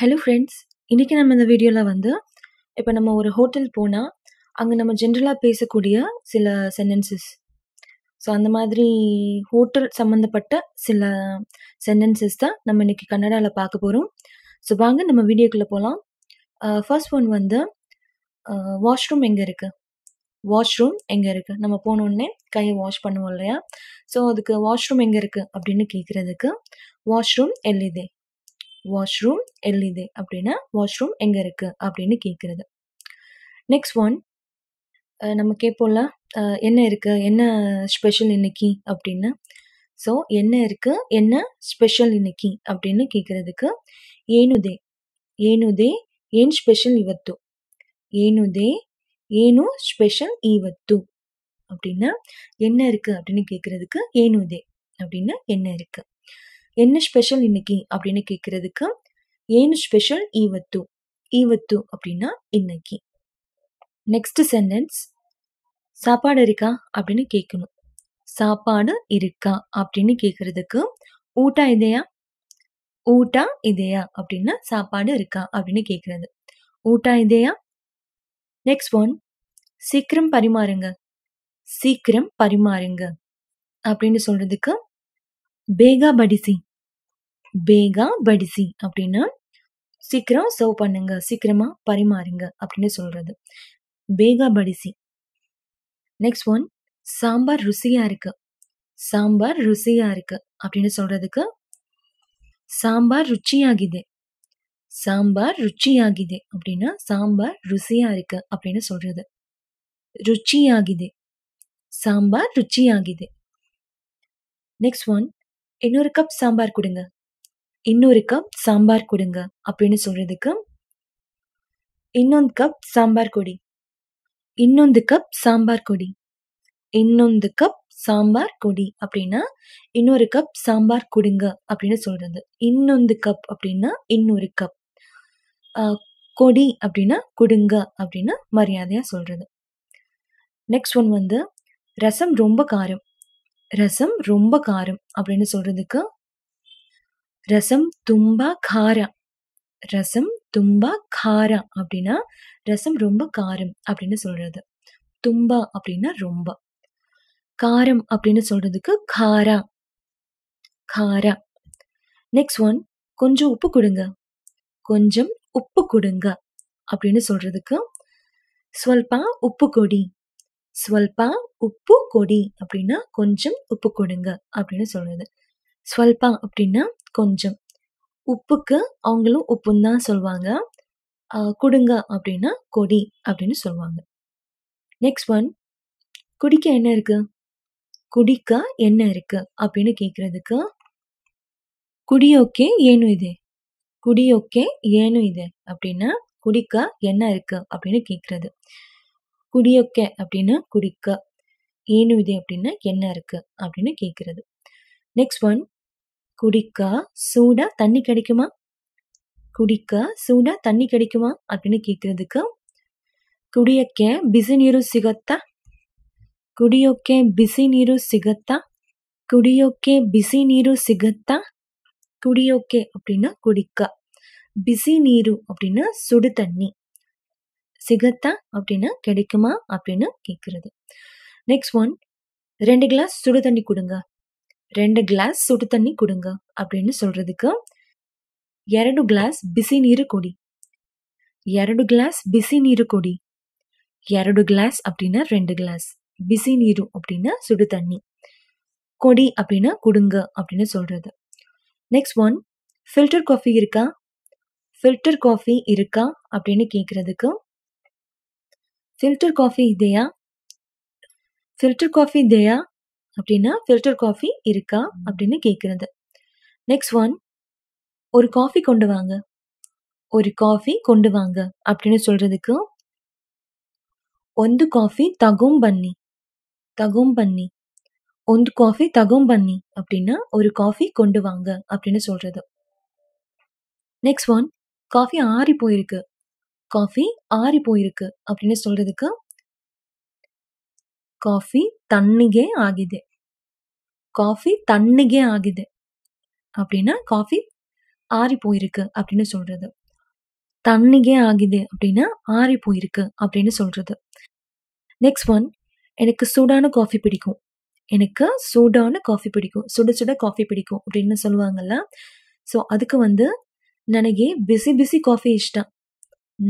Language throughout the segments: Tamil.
ஹலோ ஃப்ரெண்ட்ஸ் இன்றைக்கி நம்ம இந்த வீடியோவில் வந்து இப்போ நம்ம ஒரு ஹோட்டல் போனால் அங்கே நம்ம ஜென்ரலாக பேசக்கூடிய சில சென்டென்சஸ் ஸோ அந்த மாதிரி ஹோட்டல் சம்மந்தப்பட்ட சில சென்டென்சஸ் தான் நம்ம இன்றைக்கி கன்னடாவில் பார்க்க போகிறோம் ஸோ வாங்க நம்ம வீடியோக்குள்ளே போகலாம் ஃபர்ஸ்ட் uh, ஒன் வந்து வாஷ்ரூம் uh, எங்கே இருக்குது வாஷ்ரூம் எங்கே இருக்குது நம்ம போனோடனே கையை வாஷ் பண்ணுவோம் இல்லையா ஸோ அதுக்கு வாஷ்ரூம் எங்கே இருக்குது அப்படின்னு கேட்குறதுக்கு வாஷ்ரூம் எல்இதே வாஷ்ரூம் எல்லிது அப்படின்னா வாஷ்ரூம் எங்கே இருக்குது அப்படின்னு கேட்குறது நெக்ஸ்ட் ஒன் நம்ம கேட்போம்ல என்ன இருக்குது என்ன ஸ்பெஷல் இன்னைக்கு அப்படின்னு ஸோ என்ன இருக்குது என்ன ஸ்பெஷல் இன்னைக்கு அப்படின்னு கேட்குறதுக்கு ஏனுதே ஏனுதே ஏன் ஸ்பெஷல் இவத்து ஏனுதே ஏனு ஸ்பெஷல் ஈவத்து அப்படின்னா என்ன இருக்குது அப்படின்னு கேட்குறதுக்கு ஏனுதே அப்படின்னா என்ன இருக்குது என்ன ஸ்பெஷல் இன்னைக்கு அப்படின்னு கேட்கறதுக்கு ஏன் ஸ்பெஷல் ஈவத்து ஈவத்து அப்படின்னா இன்னைக்கு நெக்ஸ்ட் சென்டென்ஸ் சாப்பாடு இருக்கா அப்படின்னு கேட்கணும் சாப்பாடு இருக்கா அப்படின்னு கேட்குறதுக்கு ஊட்டா இதையா ஊட்டா இதையா அப்படின்னா சாப்பாடு இருக்கா அப்படின்னு கேட்குறது ஊட்டா இதையா நெக்ஸ்ட் ஒன் சீக்கிரம் பரிமாறுங்க சீக்கிரம் பரிமாறுங்க அப்படின்னு சொல்கிறதுக்கு பேகா படிசி பேகா படிசி அப்படின்னா சீக்கிரம் சர்வ் பண்ணுங்க சீக்கிரமா பரிமாறுங்க அப்படின்னு சொல்றது பேகா படிசி நெக்ஸ்ட் ஒன் சாம்பார் ருசியா இருக்கு சாம்பார் ருசியா இருக்கு அப்படின்னு சொல்றதுக்கு சாம்பார் ருச்சியாகிதே சாம்பார் ருச்சியாகிதே அப்படின்னா சாம்பார் ருசியா இருக்கு அப்படின்னு சொல்றது ருச்சியாகிதே சாம்பார் ருச்சியாகிதே நெக்ஸ்ட் ஒன் இன்னொரு கப் சாம்பார் கொடுங்க இன்னொரு கப் சாம்பார் கொடுங்க அப்படின்னு சொல்கிறதுக்கு இன்னொன்று கப் சாம்பார் கொடி இன்னொன்று கப் சாம்பார் கொடி இன்னொன்று கப் சாம்பார் கொடி அப்படின்னா இன்னொரு கப் சாம்பார் கொடுங்க அப்படின்னு சொல்கிறது இன்னொன்று கப் அப்படின்னா இன்னொரு கப் கொடி அப்படின்னா கொடுங்க அப்படின்னு மரியாதையாக சொல்கிறது நெக்ஸ்ட் ஒன் வந்து ரசம் ரொம்ப காரம் ரசம் ரொம்ப காரம் அப்படின்னு சொல்கிறதுக்கு ரசம் தும்பா காரம் ரசம் தும்பா காரம் அப்படின்னா ரசம் ரொம்ப காரம் அப்படின்னு சொல்றது தும்பா அப்படின்னா ரொம்ப காரம் அப்படின்னு சொல்றதுக்கு காரா காரா நெக்ஸ்ட் ஒன் கொஞ்சம் உப்பு கொடுங்க கொஞ்சம் உப்பு கொடுங்க அப்படின்னு சொல்றதுக்கு ஸ்வல்பா உப்பு கொடி ஸ்வல்பா உப்பு கொடி அப்படின்னா கொஞ்சம் உப்பு கொடுங்க அப்படின்னு சொல்றது ஸ்வல்பா அப்படின்னா கொஞ்சம் உப்புக்கு அவங்களும் உப்புன்னு தான் சொல்லுவாங்க குடுங்க அப்படின்னா கொடி அப்படின்னு சொல்லுவாங்க நெக்ஸ்ட் ஒன் குடிக்க என்ன இருக்கு குடிக்க என்ன இருக்கு அப்படின்னு கேட்கறதுக்கு குடியோக்கே ஏனும் இது குடியோக்கே ஏனும் இது அப்படின்னா குடிக்க என்ன இருக்கு அப்படின்னு கேட்குறது குடியோக்க அப்படின்னா குடிக்க ஏனும் இது அப்படின்னா என்ன இருக்கு அப்படின்னு கேட்கறது நெக்ஸ்ட் ஒன் குடிக்கா சூடாக தண்ணி கிடைக்குமா குடிக்கா சூடாக தண்ணி கிடைக்குமா அப்படின்னு கேட்குறதுக்கு ಕುಡಿಯೋಕ್ಕೆ பிசி நீரு சிகத்தா குடியோக்கே பிசி நீரு சிகத்தா குடியோக்கே பிசி நீரு சிகத்தா குடியோக்கே அப்படின்னா குடிக்கா பிசி நீரு அப்படின்னா சுடு தண்ணி சிகத்தா அப்படின்னா கிடைக்குமா அப்படின்னு கேட்குறது நெக்ஸ்ட் ஒன் ரெண்டு கிளாஸ் சுடு தண்ணி கொடுங்க ரெண்டு கிளாஸ் சுடு தண்ணி கொடுங்க அப்படின்னு சொல்றதுக்கு இரண்டு கிளாஸ் பிசி நீர் கொடி இரண்டு கிளாஸ் பிசி நீர் கொடி இரண்டு கிளாஸ் அப்படின்னா ரெண்டு கிளாஸ் பிசி நீரு அப்படின்னா சுடு தண்ணி கொடி அப்படின்னா கொடுங்க அப்படின்னு சொல்றது நெக்ஸ்ட் ஒன் ஃபில்டர் காஃபி இருக்கா ஃபில்டர் காஃபி இருக்கா அப்படின்னு கேட்குறதுக்கு ஃபில்டர் காஃபி இதையா ஃபில்டர் காஃபி இதயா அப்படின்னா ஃபில்டர் காஃபி இருக்கா அப்படின்னு கேட்குறது நெக்ஸ்ட் ஒன் ஒரு காஃபி கொண்டு வாங்க ஒரு காஃபி கொண்டு வாங்க அப்படின்னு சொல்கிறதுக்கு காஃபி பண்ணி தகும் பண்ணி ತಗೊಂಬನ್ನಿ காஃபி தகும் பண்ணி அப்படின்னா ஒரு காஃபி கொண்டு வாங்க அப்படின்னு சொல்கிறது நெக்ஸ்ட் ஒன் காஃபி ஆறி போயிருக்கு காஃபி ஆறி போயிருக்கு அப்படின்னு சொல்கிறதுக்கு ಕಾಫಿ ತಣ್ಣಗೆ ಆಗಿದೆ காஃபி தண்ணிகே ஆகுது அப்படின்னா காஃபி ஆறி போயிருக்கு அப்படின்னு சொல்றது தண்ணிகே ஆகுது அப்படின்னா ஆறி போயிருக்கு அப்படின்னு சொல்றது நெக்ஸ்ட் ஒன் எனக்கு சூடான காஃபி பிடிக்கும் எனக்கு சூடான காஃபி பிடிக்கும் சுட சுட காஃபி பிடிக்கும் அப்படின்னு சொல்லுவாங்கல்ல ஸோ அதுக்கு வந்து நனகே பிஸி பிஸி காஃபி இஷ்டம்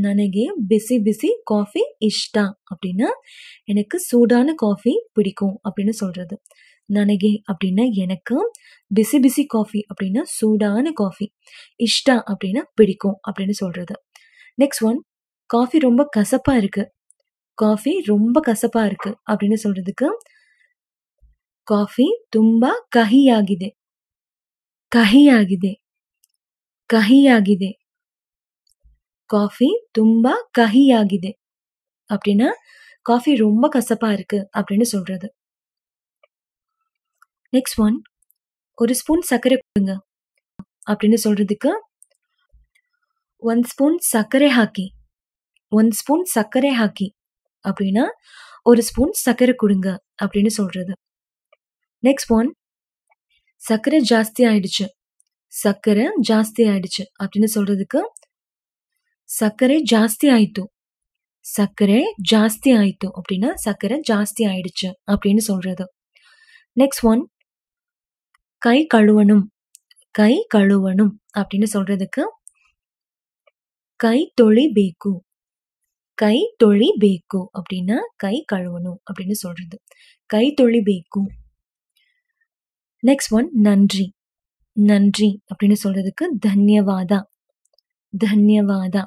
ನನಗೆ பிசி பிசி காஃபி ಇಷ್ಟ அப்படின்னா எனக்கு சூடான காஃபி பிடிக்கும் அப்படின்னு சொல்கிறது ನನಗೆ அப்படின்னா எனக்கு பிசி பிசி காஃபி அப்படின்னா சூடான காஃபி இஷ்டா அப்படின்னா பிடிக்கும் அப்படின்னு சொல்கிறது நெக்ஸ்ட் ஒன் காஃபி ரொம்ப கசப்பாக இருக்குது காஃபி ரொம்ப கசப்பாக இருக்குது அப்படின்னு சொல்கிறதுக்கு காஃபி ரொம்ப கஹியாகிது கஹியாகிது கஹியாகிது காஃபி ரொம்ப கஹியாகிது அப்படின்னா காஃபி ரொம்ப கசப்பா இருக்கு அப்படின்னு சொல்றது நெக்ஸ்ட் ஒன் ஒரு ஸ்பூன் சர்க்கரை கொடுங்க அப்படின்னு சொல்றதுக்கு ஒன் ஸ்பூன் சர்க்கரை ஹாக்கி ஒன் ஸ்பூன் சர்க்கரை ஹாக்கி அப்படின்னா ஒரு ஸ்பூன் சர்க்கரை கொடுங்க அப்படின்னு சொல்றது நெக்ஸ்ட் ஒன் சர்க்கரை ஜாஸ்தி ஆயிடுச்சு சர்க்கரை ஜாஸ்தி ஆயிடுச்சு அப்படின்னு சொல்றதுக்கு சக்கரை ஜாஸ்தி ஆயிட்டு சர்க்கரை ஜாஸ்தி ஆயிட்டு அப்படின்னா சர்க்கரை ஜாஸ்தி ஆயிடுச்சு அப்படின்னு சொல்றது நெக்ஸ்ட் ஒன் கை கழுவணும் கை கழுவணும் அப்படின்னு சொல்றதுக்கு கை தொழி பேக்கு கை தொழி பேக்கு அப்படின்னா கை கழுவணும் அப்படின்னு சொல்றது கை தொழி பேக்கு நெக்ஸ்ட் ஒன் நன்றி நன்றி அப்படின்னு சொல்றதுக்கு தன்யவாதா தன்யவாதா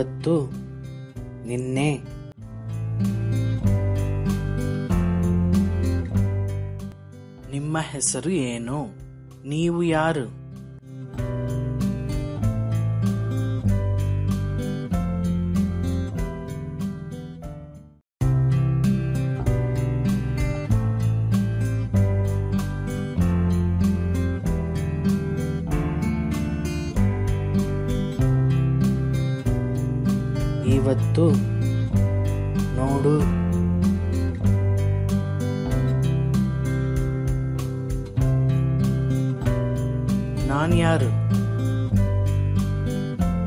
ಇವತ್ತು ನಿನ್ನೆ ನಿಮ್ಮ ಹೆಸರು ಏನು ನೀವು ಯಾರು ಇವತ್ತು ನೋಡು ನಾನು ಯಾರು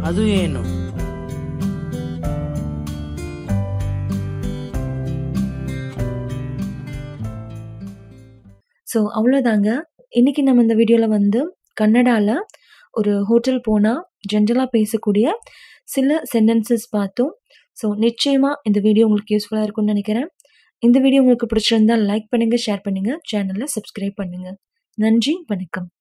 ಅದು ಏನು ஸோ அவ்வளோதாங்க இன்னைக்கு நம்ம இந்த வீடியோவில் வந்து கன்னடாவில் ஒரு ஹோட்டல் போனால் ஜென்ரலாக பேசக்கூடிய சில சென்டென்சஸ் பார்த்தோம் ஸோ நிச்சயமாக இந்த வீடியோ உங்களுக்கு யூஸ்ஃபுல்லாக இருக்கும்னு நினைக்கிறேன் இந்த வீடியோ உங்களுக்கு பிடிச்சிருந்தால் லைக் பண்ணுங்கள் ஷேர் பண்ணுங்கள் சேனலை சப்ஸ்கிரைப் பண்ணுங்கள் நன்றி வணக்கம்